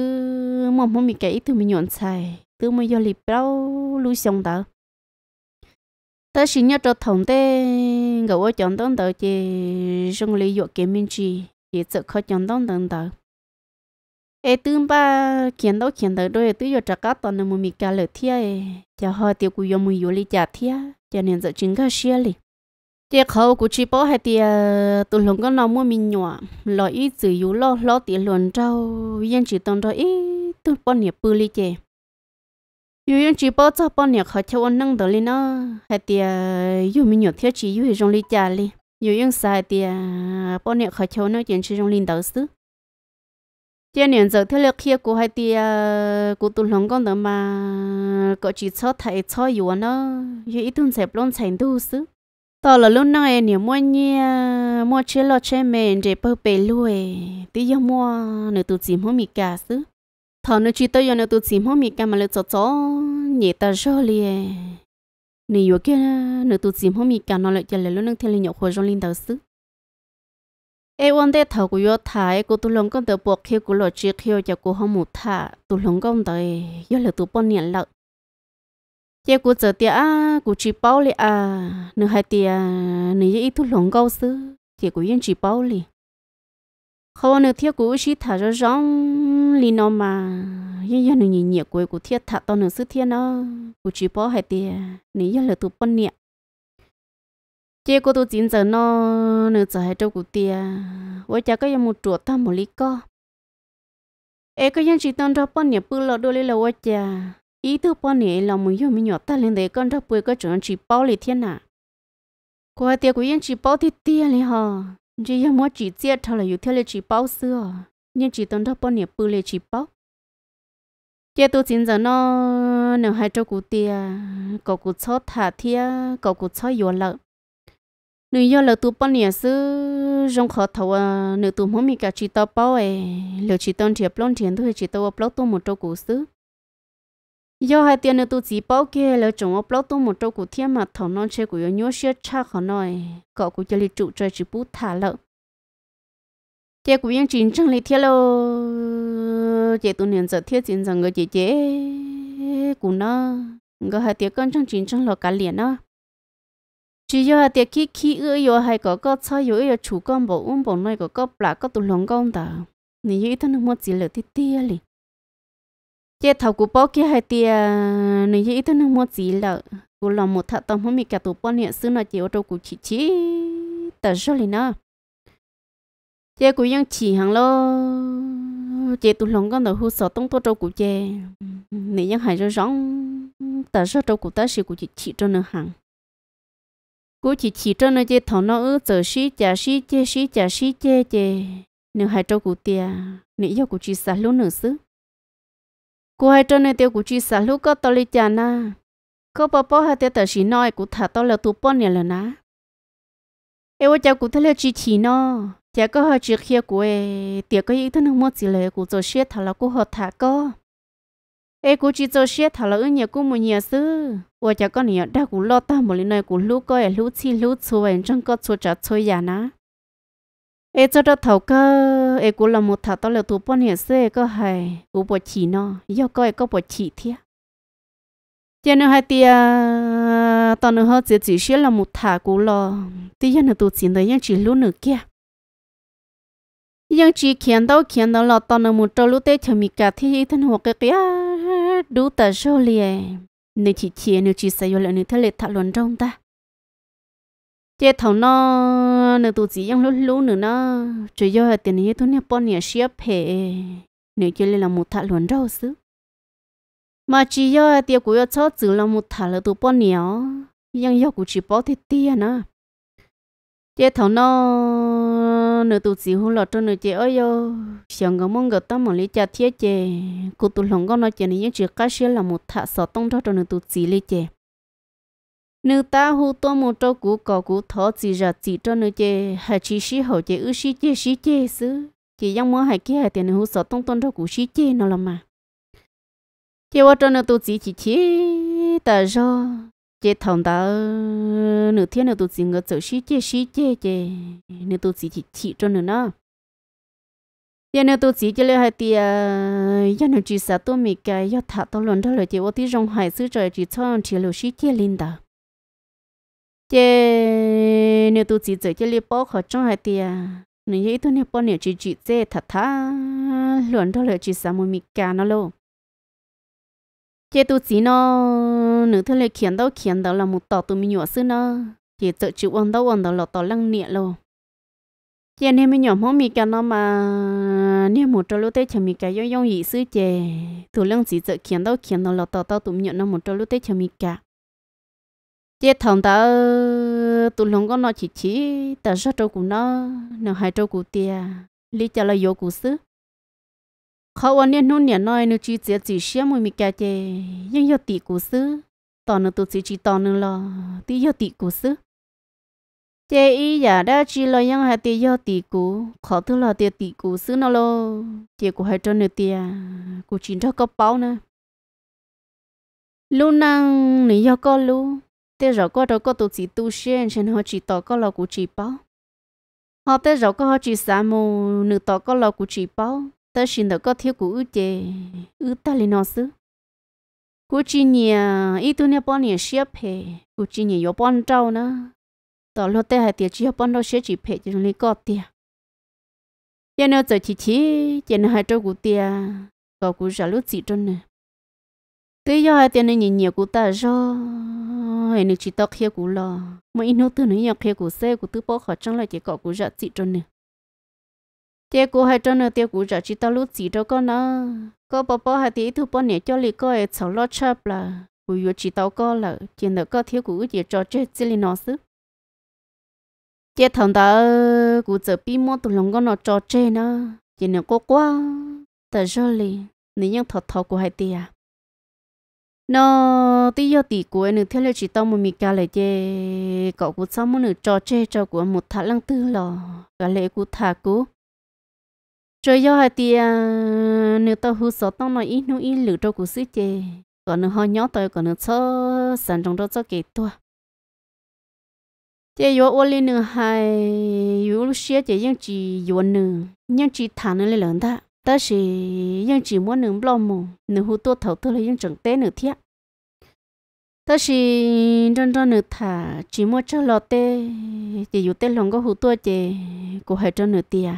mồm không mi cả ít tụ mi nhọn xài tứ mới do lịp bao lu xong đó ta xin nhớ cho thằng tê gấu chọn tao tao chè trong lý dụ kiếm minh chi 也走靠江东等等。ai tương ba kiến đâu kiến đâu đôi tự do trắc cát tao nên mình cả lợi thiệt cho họ tiêu cú yếm mình yếm lý trả thiệt cho chính cái xe li chỉ khâu cú chỉ bảo hai tia tụi lòng cái nào mua mình nhỏ lo ít sử dụng lo lo tiền luận trâu yên chỉ tông trâu ít tụi bao nhiêu bự li chè yên chỉ bảo cho bao nhiêu họ cho ăn năng đó li hai tia yêu mình nhỏ thiệt chỉ yêu trong lý trả sai bọn khởi nó linh 有用啥的？半年开球呢，坚持用领导是。今年走跳了开股还的，股东龙岗的嘛，各几草台草油呢，有一顿才不弄成都是。到了 lúc này nhiều mua nhà mua chế lo chế mền, để bơ bể lui tí giờ mua nếu tụi chim không mì cả xứ thằng nó chỉ tới giờ nếu tụi chim mua mì cả mà lại cho cho nhẹ ta rồi liền nếu vừa kia nửa tụt chìm hôm mi cả nó lại chờ lấy lúc nâng thêm lên nhậu khối trong linh đầu xứ ai quan thế thầu của yo thái của tụi lòng con tự buộc khi của lọ chiếc khi cho của không một thà, tụi lòng con tự do là tụi bọn nhận lợi giờ của giờ à, của chỉ bao lì à nửa hai tia à, nửa ít tụi lòng câu xứ chỉ của yên chỉ bao lì. không nửa thiệt của chỉ thả cho rong li nó mà giờ giờ này nhìn nhiệt quê của thiết thà to nữa sức thiên đó, của chỉ bỏ hai tiền nếu giờ là tụ bận nhẹ chị cô tụ chín giờ nó nữa giờ hai trâu của tiền với cha cái một chuột tham một lý co ê cái dân chỉ tông ra bận nhẹ bự lọ đôi lấy là với cha ý thứ bận nhẹ là mình yêu mình nhỏ ta lên đấy con ra bự cái chuyện chỉ bao lý thiên à qua tiền của dân chỉ bao thì tiền lý hả chỉ giờ mua chỉ tiếc thà là yêu theo lấy chỉ bao xưa nhưng chỉ tông ra bận nhẹ bự lấy chỉ bao giờ tôi chính giờ nó nếu hai chỗ cụ tia có cụ chó thả thia có cụ chó yếu lợ nếu yếu lợ tôi bao nhiêu sư trong khó thầu à nếu tôi muốn mình cả chỉ tao bao ấy liệu chỉ tao thiệp lon tiền thôi chỉ tao bao tôi một chỗ cụ sư do hai tiền nữa tôi chỉ bao kia là chúng ở bao tôi một chỗ cụ thiên mà thằng nó chơi của nhớ xe cha khó nói cậu cụ chơi trụ chơi chỉ bút thả lợ tiền của yên chính chẳng lý thiên lâu rồi chị tụi nhân giờ thiết chiến rằng người chị chế cú nó người hai tiếng con trong chiến trong lò cá liền nó chỉ do hai tiếc khi khi ưa yo hay có có cho yo yo chủ con bộ uống bộ nói có có bả có tụi lòng con ta nên như thân mua chỉ lợt tít tia liền chế thầu cú bao kia hai tia nên như thân mua chỉ lợt cú lòng một thằng tâm không bị cả tụi bọn hiện xưa nó chỉ ô tô cú chỉ chỉ tờ rồi liền nó chế chỉ hàng lô chị tôi lòng con đầu hú sợ tông tôi trâu cụ chê nị nhân hải cho rong tờ sợ trâu cụ ta xì cụ chị chị cho nó hàng cụ chị chị cho nó chê thằng nó ư giờ sĩ chả sĩ chê sĩ chả sĩ chê chê nếu hải trâu cụ tia nị yêu cụ chị xả luôn nữa xứ cụ hải cho nó tiêu cụ chị xả luôn có tao li chà na có bà bà hai tiêu tờ xí nói cụ thả tao là tụ bón nè là ná em ơi cháu cụ thấy là chị chị nó giờ có họ chỉ kia của em tiệc có ý thức nó mua gì lệ của tổ chức thảo là của họ thả có ê của chỉ tổ chức thảo là ở nhà của một nhà sư và giờ có nhà đã của lo ta một lần này của lũ coi lũ chi lũ chua em trong có chua chả chua già ná ê cho đó thảo cơ ê của là một thảo to là tụ bọn nhà sư có hay của bộ chỉ nó do coi có bộ chỉ thiệt giờ nữa hai tia tao nữa họ chỉ chỉ là một thả của lo tia nữa tụ chỉ tới những chỉ lũ nữa kia ยังจีเขียนตัวเขียนตัวเราตอนนั้นมุจลุเตชมีกาที่ท่านหัวกะกะดูแต่โชเลียนี่จีเขียนนี่จีใส่อยู่แล้วนี่ทะเลทะลนจงตาเจ้าทองนอนี่ตัวจียังลุ้นลุ้นหนึ่งนะจะย่อยแต่นี่ตัวเนี่ยป้อนเนี่ยเชียบเพนี่จีเลยละมุทะลนเจ้าซื้อมาจีย่อยเตี้ยกูย่อชอบจือละมุทะละตัวป้อนเนี่ยยังย่อกูจีป้อเตี้ยนะเจ้าทองนอ cho nửa tụ xì hú lọ cho nửa chế ơi yo xong cái mong cái tao mà lấy cha thiết chế cụ tụ lòng con nói chế này những chuyện cá xía là một thả sọ tông cho cho nửa tụ xì lấy chế nửa ta hú tôi một trâu cú cò cú thọ chỉ ra chỉ cho nửa chế hà chỉ xí hậu chế ư xí chế xí chế xứ chỉ giống mơ hai kia hai tiền hú sọ tông tông cho cú xí chế nó là mà chế vợ cho nửa tụ xì chỉ chỉ ta rồi chế thằng đó nửa thiên nửa tụt gì ngờ chỗ xí chế xí chế chế nửa tụt gì chỉ chỉ cho nữa nó tiền nửa tụt gì chế lấy hai tiền giờ nửa chỉ sao tôi mì cái giờ thà tôi luôn đó rồi chế ô tí rong hải xứ trời chỉ cho chỉ lô xí chế linh đó chế nửa tụt gì chế chế lấy bỏ khỏi trong hai tiền nửa giấy tôi nửa bỏ nửa chỉ chỉ chế thà thà luôn đó rồi chỉ sao mì cái nó luôn chế tu chỉ nó nữ thứ này khiến đâu khiến đâu là một tỏ tụi mình nhỏ xứ nó chế tự chịu ăn đâu ăn đâu là tỏ lăng niệm luôn chế nên mình nhỏ không mình cái nó mà nên một trâu lúc tết chẳng mình cái do dông gì xứ chế tụi lăng chỉ tự khiến đâu khiến đâu là tỏ tao tụi mình nhỏ nó một trâu lúc tết chẳng mình cả chế thằng ta tụi lăng con nó chỉ chỉ ta rất trâu của nó nó hai trâu của tia lý cho là vô của xứ เขาวันนี้นู่นเนี่ยน้อยนูจีเจียจีเชี่ยมมีแกเจยังยอติกูซื้อตอนนึงตัวจีจีตอนนึงรอตียอติกูซื้อเจอีอย่าได้จีเลยยังหาตียอติกูขอทุลอเตียติกูซื้อนอโลเจกูให้จนเนื้อเตียกูจีนเท่าก็เป้านะลูนังนี่ยอก็ลูเตจอก็เราก็ตัวจีตูเชี่ยนฉันหอจีต่อก็รอกูจีเป้าหอเตจอก็หอจีสามูหนึ่งต่อก็รอกูจีเป้า ta xin được có thiếu của ư chê ư ta lên nó xứ cô chị nhà ít tu nhà bọn nhà xếp hè cô chị nhà có bọn trâu nữa tao lo tê hai tiệt chỉ có bọn đâu xếp chỉ phê chỉ lấy có tiệt giờ nó giờ chỉ chỉ giờ nó hai trâu của tiệt có cú giả lúc gì trơn nè tới giờ hai tiệt này nhìn nhiều của ta cho hay nó chỉ tao kia của lo mà ít nô tư nó nhiều kia của xe của tư bỏ khỏi trong lại chỉ có cú giả gì trơn nè thế cô hay cho nó tiêu cú giờ chỉ tao lúc gì đâu con nó có bố bố hay thì thu bố nhẹ cho lì coi ấy cháu lo chập là cú vừa chỉ tao có là chỉ nó có thiếu cú gì cho chết chỉ lì nó xứ thế thằng đó cú giờ bị mua tụi lòng con nó cho chơi nó chỉ nó có quá tao cho lì nếu như thật thật của hai tia à nó tí do tí của nữ theo lời chỉ tao một mì cà lại chê cậu cũng xong một nữ trò chê cho của một thả lăng tư lò cả lệ của thả cú rồi do hai tia à, nếu tao hú sợ tao nói ít nu ít lử đâu cũng xí chê còn nữa hơi nhỏ tôi còn nữa cho sản trong đó cho kỹ tua chế yếu ô li nữa hai yếu lúc xưa chế nhưng chỉ yếu nữa nhưng chỉ thả nữa lên lớn ta ta chỉ nhưng chỉ muốn nữa lo mù nữa hú tua thầu tôi là nhưng chẳng té nữa thiệt ta chỉ trong trong nữa thả chỉ muốn cho lo tê thì yếu tê lòng có hú tua chế cũng hay trong nữa tiền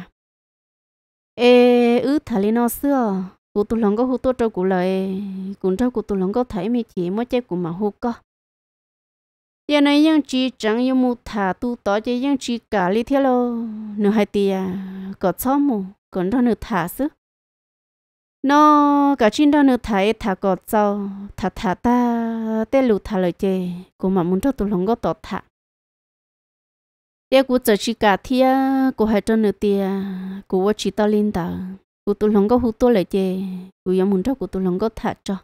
ê ứ thà lên nó xưa cụ tụ lòng có hú tốt trâu cụ lời cũng trâu cụ tụ lòng có thấy mi chỉ mới chơi cụ mà hú co giờ này này ยัง chỉ chẳng yêu mu thả tu tỏ chơi ยัง chỉ cả li thế lo nửa hai tia à, có chó mù còn đó nửa thả xứ nó cả chín đó nửa thải thả có chó thả thả ta tê lù thả lời chơi cụ mà muốn cho tụ lòng có tỏ thả yêu cú chờ chỉ cả thia cú hai cho nửa tia cú vô chỉ tao lên tờ cú tu lòng có hút tu lại chê cú yếm muốn cho cú tu lòng có thả cho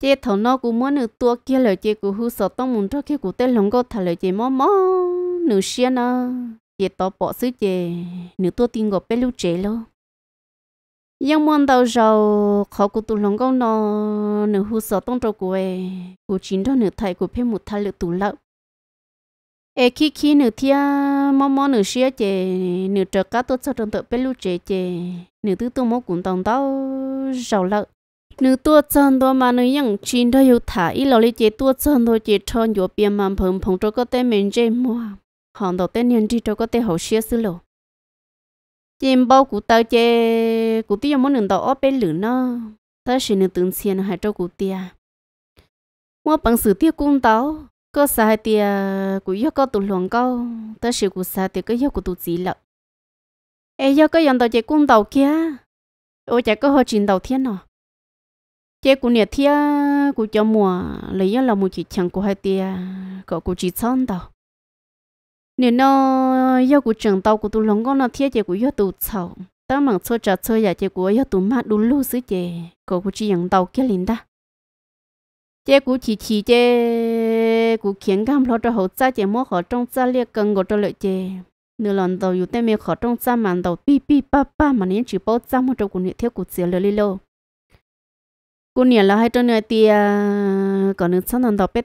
chê thầu nó cú muốn nửa tua kia lại chê cú hút sợ tông muốn cho kia cú tê lòng có thả lại chê mò mò nửa xia nó chê tao bỏ xứ chê nửa tua tin gọi bé lưu chê lo nhưng muốn đầu giàu khó cú tu lòng có nó nửa hút sợ tông cho cú ấy cú chín cho nửa thầy cú phê một thà lựa tủ lợn ê khi khi nửa thia mò mò nửa xia chè nửa trợ cá tốt cho trong tợ bé lu chè chè nửa thứ tôi mò cũng tòng tao giàu lợ nửa tua chân đó mà nửa những chín đó yêu thả ít lâu lấy chè tua chân đó chè tròn gió biển mà phồng phồng cho có tên mình chè mua hàng đầu tên nhân đi cho có tên hậu xia xứ lộ chè bao cụ tao chè cụ tia mò nửa tao ở bé lử nó ta xin nửa từng xiên hai cho cụ tia mua bằng sự tiếc cung tao có sao thì à, cũng yêu có tụ luồng câu tới sự cũng sao thì có yêu của tụ chỉ lợ ai yêu có dòng tàu chạy cung đầu kia ôi chạy có hơi trình đầu thiên nọ chạy cũng nhiệt thiên cũng cho mùa lấy yêu là một chỉ chẳng của hai tia có cũng chỉ son tàu nên nó yêu của trường đầu của tụ luồng con nó thiên chạy của yêu tụ sầu ta mảng chơi trò chơi giờ chạy của yêu tụ mát đủ lưu sứ chạy có cũng chỉ dòng đầu kia liền ta chế cú chỉ chỉ chế cú kiến cam lo cho hậu cha chế mua khó trong cha liệt cần gọi cho lợi chế yêu tên mẹ khó trong cha màn đầu pi pi pa mà nên chỉ bao cha mua cho cú nhẹ theo cú chế lợi lì lô cú nhẹ là hai trăm nửa tia còn nửa sáu lần đầu bé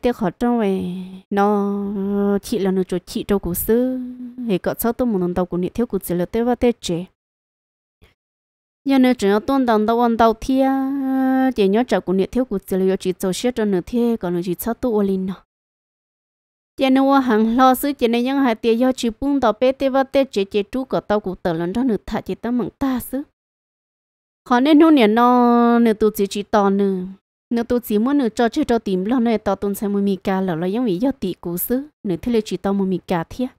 chỉ là nửa chỉ cho cú sư hệ cọ sáu tôi một lần đầu cú nhẹ theo cú chế lợi tế và tế chế nhà nửa chỗ tuân nhớ để nhớ cháu của nhiệt thiếu của chị là chỉ cho xe cho nửa thế còn là chỉ cho tu ở linh tiền nó hàng lo xứ tiền này những hai tiền do chỉ bung tàu bé tê vào tê chế chế chú của tàu của tờ lần cho nửa thà chỉ ta mặn ta xứ họ nên nô nè nó nửa tu chỉ chỉ tò nửa nửa tu chỉ muốn nửa cho chơi cho tìm lo nè tao tuân sai mua mì cà lỡ lo giống vì do tỷ cố xứ nửa thế là chỉ tao mua mì cà thiệt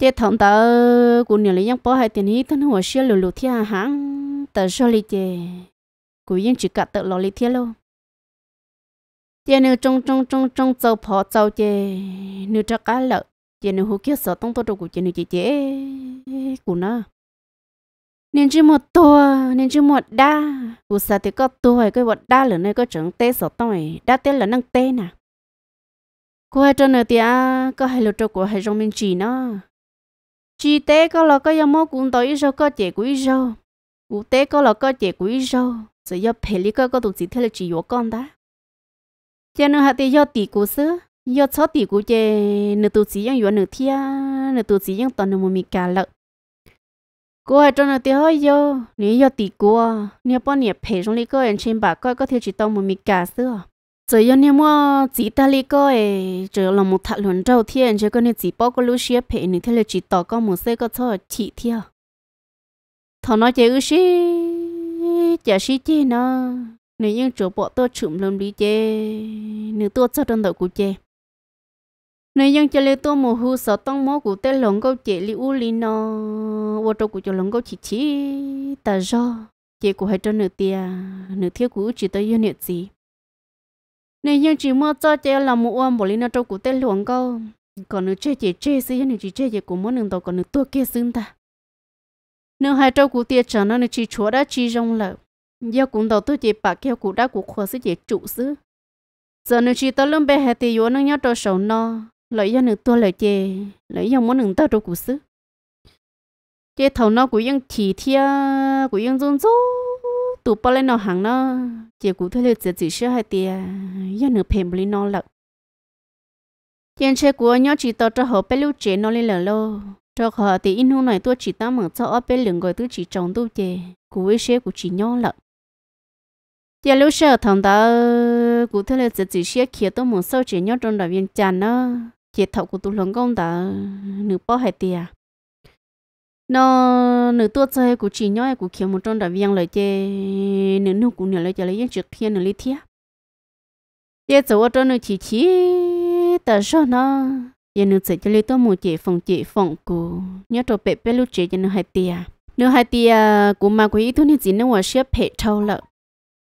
chế thằng ta của nửa lấy những bỏ hai tiền hít thân hồ xe lù lù thiệt hàng tờ cho lì chế cú yên chỉ cả tự lo lý thiết luôn tiền nữ trong trong trong trong dầu phò dầu chè nữ cho cá lợ tiền nữ hú kia sợ tông tôi đồ của tiền nữ chị chị cú nó nên chỉ một tua nên chỉ một đa cú sợ thì có tua cái vật đa lần nơi có chẳng tê sợ tôi đa tê là năng tê nà, cô hai cho nữa thì à có hai lựa cho của hai trong mình chỉ nó chỉ tê có là có yếm mô cũng tới ít có trẻ của ít cô tê có là có trẻ của ít rồi giờ phải lý cái có tụt gì thế là chỉ vô con ta cho nên hạt thì do tỷ cú sứ do chó tỷ cú chê nửa tụt gì yang vô nửa thia nửa tụt gì yang toàn nửa mồm cả lợn cô hãy cho nó tiêu hơi vô nếu do tỷ cú nếu bọn nhà phải trong lý cơ anh trên bà coi cái thể chỉ tông mồm cả sứ rồi giờ nếu mà chỉ ta lý cái ấy chỉ là một thằng luận trâu thiên chỉ có nên chỉ bao cái lũ xe phải nên thế là chỉ tỏ có một xe cái cho chỉ thiêu thằng nói chơi ư xí chả sĩ chê nó nếu như chỗ bỏ tôi chụm lầm đi chê nếu tôi cho đơn đội của chê nếu như cho lên tôi mồ hư sợ tông mó của tên lồng câu chê li u li nó vô trong của chỗ lồng câu chỉ chỉ ta do chê của hai trăm nửa tia nửa thiếu của chỉ tới như nửa gì nếu như chỉ mua cho chê là một ông bỏ lên nó trong của tên lồng câu còn nửa chê chê chê xí nửa chỉ chê chê của món nửa tàu còn nửa tôi kia xưng ta nếu hai trâu của tia chờ nó nửa chỉ chúa đã chi rong lợi giờ cũng đầu tư chỉ bà kêu cụ đã cụ khó sự chỉ trụ xứ giờ nếu chỉ tao lưng bé hai thì vốn nó nhớ cho sầu no lợi do nửa tua lợi chè lợi dòng muốn nửa tao đâu cụ xứ chè thầu nó cũng ยัง chỉ thia cũng ยัง run rú tụ bao lên nó hàng nó chè cụ thôi lấy chỉ sữa hai tỷ do nửa phèm lên nó lợn chèn che của nhau chỉ tới cho họ bé lưu chè nó lên lợn lô cho họ thì in hôn này tôi chỉ tao mở cho ở bên lưng gọi tôi chỉ trồng tôi chè cụ ấy sẽ của chỉ nhau lợn giờ lúc sau thằng đó cụ thể là chỉ chỉ xe kia tôi muốn sau chỉ nhau trong đó viên chăn nó chỉ thầu của tôi lòng công đó nửa bao hai tia nó nửa tuột chơi của chỉ nhau của kia một trong đó viên lời chơi nửa nửa của nửa lời chơi lấy trực thiên nửa lý thiết giờ chỗ trong nửa chỉ chỉ tại sao nó giờ nửa chơi chơi tôi muốn chỉ phòng chỉ phòng cụ nhớ trong bếp bếp lúc chơi cho nửa hai tia nửa hai tia của mà của ý tôi nên chỉ nó hoa xe phải thâu lợp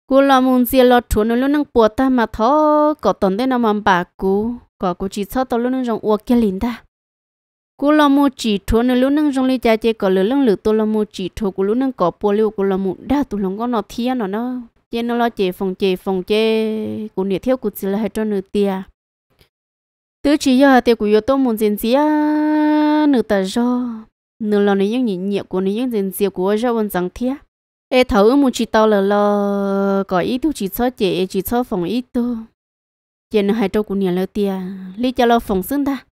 cú lo muốn gì lo chủ nó luôn năng bùa ta mà thó có tổn thế nào mà bà cú có cú chỉ sao tao luôn năng dùng uất kia liền ta cú lo mu chỉ chủ nó luôn năng dùng lấy cha chơi có lửa lưng lửa tôi lo mu chỉ chủ cú luôn năng có bùa liu cú lo mu đa tụi lòng có nó thia nó nó chơi nó lo chơi phòng chơi phòng chơi cú nhiệt theo cú chỉ là hai cho nửa tia tứ chỉ giờ tiêu cú yêu tôi muốn gì gì nửa ta do nửa lo này những nhị nhịn của này những gì gì của ra vẫn chẳng thiết ê thấu mu chỉ tao là lo có ít tu chỉ cho chị chỉ cho phòng ít tu chị nó hai trâu cũng nhận lo tiền, lý cho lo phòng xưng ta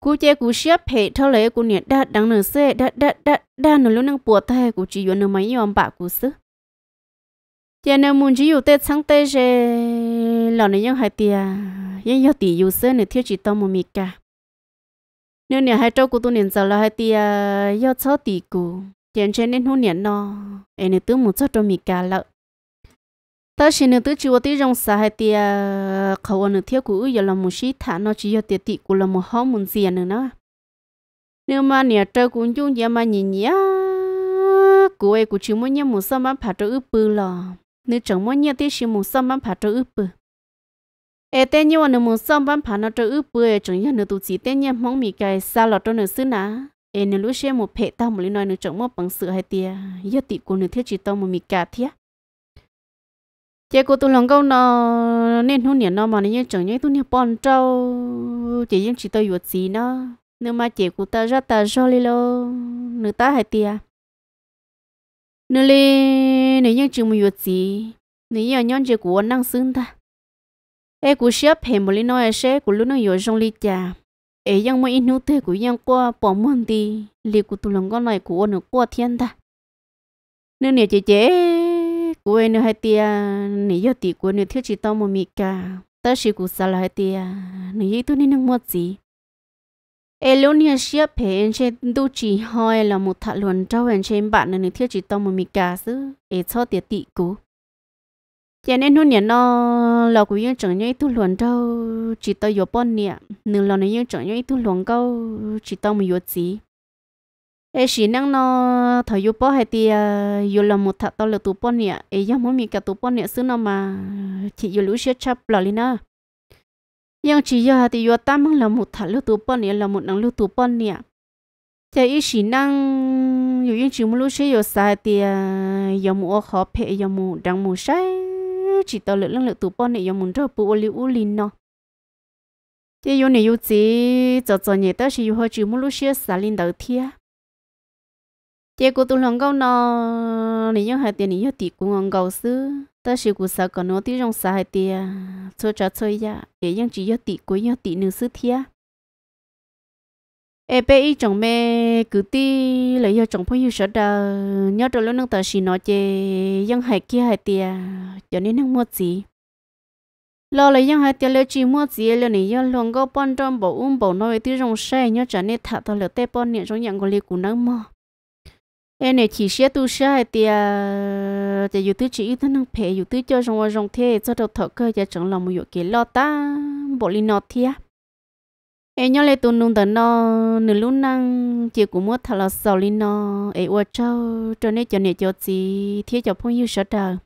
cú chơi cú xếp hệ thao lấy cú nhận đã đang nở xe đã đã đã đã nở luôn năng bùa tay cú chỉ vẫn nở mấy yên bạc cú xứ chị nó muốn chỉ yêu tết sáng tết rồi lọ hai tiền, nhưng yêu tỷ yêu xe nữa thiếu chỉ tao một mít cả nếu nhà hai trâu cú tu niệm giờ là hai tiền, yêu cháu tỷ cú tiền trên nên hôn nhận nó em nên tứ một chút cho mình cả lợ ta chỉ nên tứ chỉ có tí rong xa hay tia ờ, khẩu ăn thiếu cũ giờ là một xí thả nó chỉ giờ tiệt tị của là một hóm một gì nữa nó nếu mà nhà trời cũng chung giờ mà nhìn nhá cô ấy cũng chỉ muốn nhớ một sao mà phải cho ướp bự lò nếu chẳng muốn nhớ thì chỉ một sao mà phải cho ướp bự ê tên anh là một sao mà phải nó cho ướp bự chẳng nhớ nữa tụi chỉ tên nhà mong mì cái sao lọt cho nó xứ nã em nếu lúc xe một phe tao một lý nói nửa trọng một bằng sự hay tia giờ tị cô nửa thiết chỉ tao một mì cả thiết chị cô tôi lòng câu nó nên hôn nhỉ nó mà nó như chẳng nhớ tôi nhớ bọn trâu chị em chỉ tao yuột gì nó nếu mà chị cô ta ra ta cho đi lo nửa ta hay tia nửa li nửa như chừng một yuột gì nửa như nhon chị cô năng xứng ta em cô xếp hẹn một lý nói sẽ cô lúc nó yuột trong ly trà ấy yang mà in nút thế của yang qua bỏ mòn đi li của tụi lòng con này của nó qua thiên ta nên nhiều chế chế của em nữa hai tia nỉ giờ tí của nữa thiếu chỉ tao một mì cả ta chỉ của sao là hai tia nỉ giờ tụi nên mua gì Elonia xếp hệ anh sẽ đủ chỉ hỏi là một thằng luận trao anh sẽ bạn nên thiếu chỉ tao một mì cả chứ ấy cho tiệt tị của cho nên hôm nay nó là cũng như chẳng những tu luận đâu chỉ tao yếu bọn nè nửa là nó như chẳng những tu luận câu chỉ tao mới yếu gì ấy chỉ năng nó thời yếu bọn hay thì yếu là một thằng tao là tu bọn nè ấy giờ mỗi mình cả tu bọn nè xưa nó mà chỉ yếu lũ chết chắp lò lên nữa nhưng chỉ giờ thì yếu tam là một thằng lũ tu bọn nè là một năng lũ tu bọn nè cho ý chỉ năng yếu những chỉ muốn lũ chết yếu sai thì yếu mua khó phê yếu mua đang mua sai chỉ tao lượng lượng tụ bọn này yêu muốn cho bù liu u lin nó thế yêu này yêu chỉ cho cho nhẹ tao chỉ yêu hơi chịu một lúc xíu xả lên đầu thia thế cô tụi lòng câu nó này yêu hai tiền này yêu tỷ cũng ngon cầu xứ ta chỉ cũng sợ còn nó tí trong xả hai tiền cho cho chơi ya để những chỉ yêu tỷ cũng yêu tỷ nửa xứ thia ê bé ý chồng mẹ cứ ti lấy cho chồng phong yêu sợ đờ nhớ rồi lúc nâng tờ xin nó chê dân hải kia hải tia cho nên nâng mua gì lo lấy dân hải tia lấy chỉ mua gì lấy này dân luôn có bọn trong bộ um bộ nói tí rong xe nhớ trả nên thả tờ lấy tép bọn niệm trong nhận của lấy củ nâng mò ê này chỉ xe tu xe hải tia chỉ dù tư chỉ ít nâng phe dù tư cho rong rong thế cho đầu thợ cơ cho chồng lòng một cái lo ta bộ li nó thiệt em nhớ lại tụi nung tận nó nửa lúc năng chiều cũng mất thằng là sầu linh nó em uo trâu cho nên cho nên cho chị thiết cho phong yêu sợ đời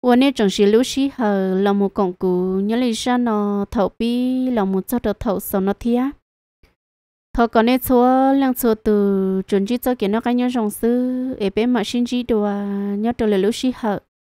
uo nên chẳng sự lúc xí hờ là một cọng cù nhớ lại ra nó thấu bi là một cho được thấu sầu nó thiết thọ còn nên số lăng số từ chuẩn chỉ cho kiến nó cái nhớ trong sư em bé mà xin chỉ đùa nhớ trở lại lúc xí hờ